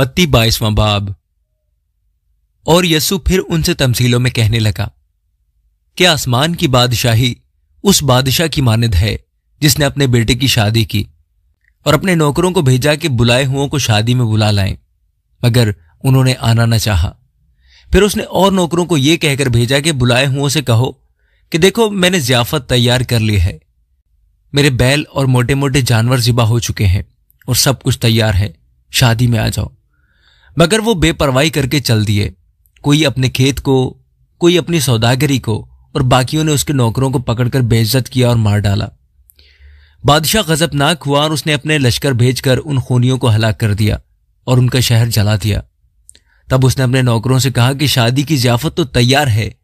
मत्ती बाईसवां बाब और यसु फिर उनसे तमसीलों में कहने लगा कि आसमान की बादशाही उस बादशाह की मानद है जिसने अपने बेटे की शादी की और अपने नौकरों को भेजा कि बुलाए हुओं को शादी में बुला लाएं मगर उन्होंने आना न चाहा फिर उसने और नौकरों को यह कहकर भेजा कि बुलाए हुओं से कहो कि देखो मैंने जियाफत तैयार कर ली है मेरे बैल और मोटे मोटे जानवर जिबा हो चुके हैं और सब कुछ तैयार है शादी में आ जाओ मगर वो बेपरवाही करके चल दिए कोई अपने खेत को कोई अपनी सौदागरी को और बाकियों ने उसके नौकरों को पकड़कर बेइज्जत किया और मार डाला बादशाह गजबनाक हुआ और उसने अपने लश्कर भेजकर उन खूनियों को हलाक कर दिया और उनका शहर जला दिया तब उसने अपने नौकरों से कहा कि शादी की जियाफत तो तैयार है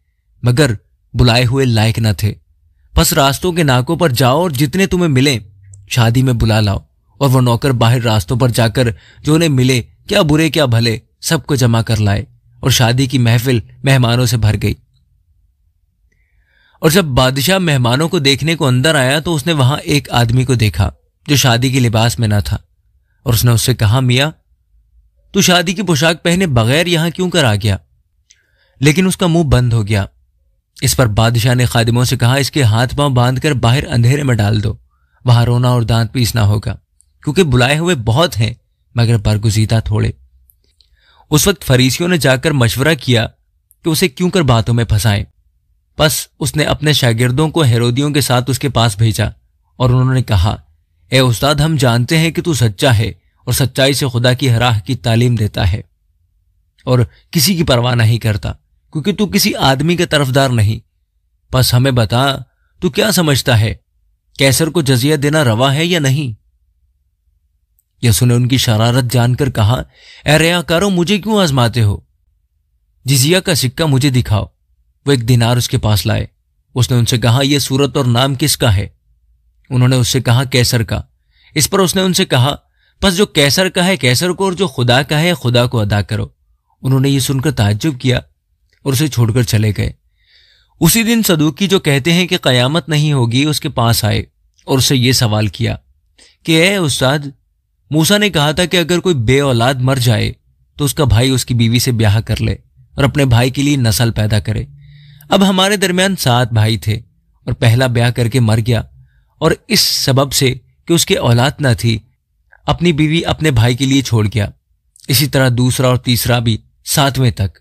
मगर बुलाए हुए लायक न थे बस रास्तों के नाकों पर जाओ और जितने तुम्हें मिले शादी में बुला लाओ और वह नौकर बाहर रास्तों पर जाकर जो उन्हें मिले क्या बुरे क्या भले सबको जमा कर लाए और शादी की महफिल मेहमानों से भर गई और जब बादशाह मेहमानों को देखने को अंदर आया तो उसने वहां एक आदमी को देखा जो शादी के लिबास में ना था और उसने उससे कहा मिया तू शादी की पोशाक पहने बगैर यहां क्यों कर आ गया लेकिन उसका मुंह बंद हो गया इस पर बादशाह ने खादिमों से कहा इसके हाथ पांव बांधकर बाहर अंधेरे में डाल दो वहां रोना और दांत पीसना होगा क्योंकि बुलाए हुए बहुत हैं मगर बरगुजीदा थोड़े उस वक्त फरीसियों ने जाकर मशवरा किया कि उसे क्यों कर बातों में फंसाएं बस उसने अपने शागिर्दों को हेरोदियों के साथ उसके पास भेजा और उन्होंने कहा ए उस्ताद हम जानते हैं कि तू सच्चा है और सच्चाई से खुदा की हराह की तालीम देता है और किसी की परवाह नहीं करता क्योंकि तू किसी आदमी के तरफदार नहीं बस हमें बता तू क्या समझता है कैसर को जजिया देना रवा है या नहीं यसु ने उनकी शरारत जानकर कहा अरे करो मुझे क्यों आजमाते हो जिजिया का सिक्का मुझे दिखाओ वो एक दिनार उसके पास लाए उसने उनसे कहा यह सूरत और नाम किसका है उन्होंने उससे कहा कैसर का इस पर उसने उनसे कहा बस जो कैसर का है कैसर को और जो खुदा का है खुदा को अदा करो उन्होंने ये सुनकर ताज्जुब किया और उसे छोड़कर चले गए उसी दिन सदूकी जो कहते हैं कि कयामत नहीं होगी उसके पास आए और उसे ये सवाल किया कि ए उस्ताद मूसा ने कहा था कि अगर कोई बे औलाद मर जाए तो उसका भाई उसकी बीवी से ब्याह कर ले और अपने भाई के लिए नस्ल पैदा करे अब हमारे दरमियान सात भाई थे और पहला ब्याह करके मर गया और इस सबब से कि उसके औलाद न थी अपनी बीवी अपने भाई के लिए छोड़ गया इसी तरह दूसरा और तीसरा भी सातवें तक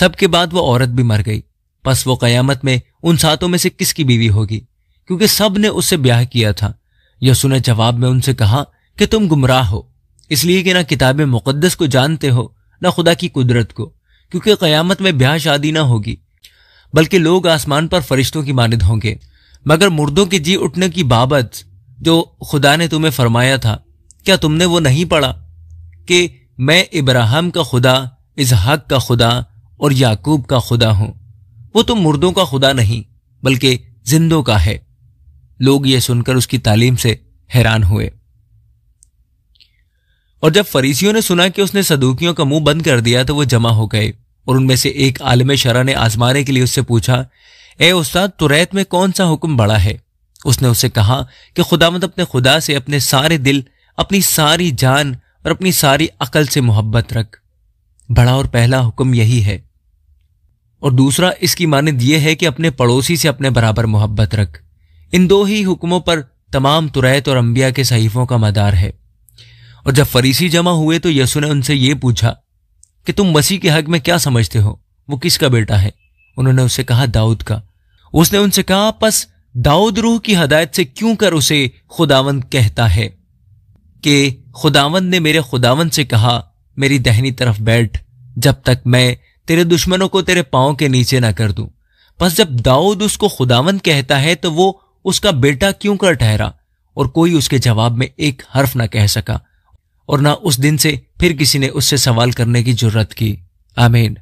सबके बाद वो औरत भी मर गई बस वो कयामत में उन सातों में से किसकी बीवी होगी क्योंकि सब ने उससे ब्याह किया था यसु ने जवाब में उनसे कहा कि तुम गुमराह हो इसलिए कि ना किताब मुकदस को जानते हो ना खुदा की कुदरत को क्योंकि क़यामत में ब्याह शादी ना होगी बल्कि लोग आसमान पर फरिश्तों की मानद होंगे मगर मुर्दों के जी उठने की बाबत जो खुदा ने तुम्हें फरमाया था क्या तुमने वो नहीं पढ़ा कि मैं इब्राहिम का खुदा इसहाक का खुदा और याकूब का खुदा हूं वो तो मुर्दों का खुदा नहीं बल्कि जिंदों का है लोग ये सुनकर उसकी तालीम से हैरान हुए और जब फरीसियों ने सुना कि उसने सदूकियों का मुंह बंद कर दिया तो वो जमा हो गए और उनमें से एक आलम शरा ने आजमाने के लिए उससे पूछा ए उस्ताद तुरैत में कौन सा हुक्म बड़ा है उसने उसे कहा कि खुदामद अपने खुदा से अपने सारे दिल अपनी सारी जान और अपनी सारी अकल से मोहब्बत रख बड़ा और पहला हुक्म यही है और दूसरा इसकी मानद यह है कि अपने पड़ोसी से अपने बराबर मोहब्बत रख इन दो ही हुक्मों पर तमाम तुरैत और अंबिया के सहीफों का मदार है और जब फरीसी जमा हुए तो यसु ने उनसे ये पूछा कि तुम मसीह के हक में क्या समझते हो वो किसका बेटा है उन्होंने उसे कहा दाऊद का उसने उनसे कहा बस दाऊद रूह की हदायत से क्यों कर उसे खुदावंद कहता है कि खुदावंद ने मेरे खुदावंद से कहा मेरी दहनी तरफ बैठ जब तक मैं तेरे दुश्मनों को तेरे पांव के नीचे ना कर दूं बस जब दाऊद उसको खुदावंद कहता है तो वो उसका बेटा क्यों कर ठहरा और कोई उसके जवाब में एक हर्फ ना कह सका और ना उस दिन से फिर किसी ने उससे सवाल करने की जरूरत की आमीन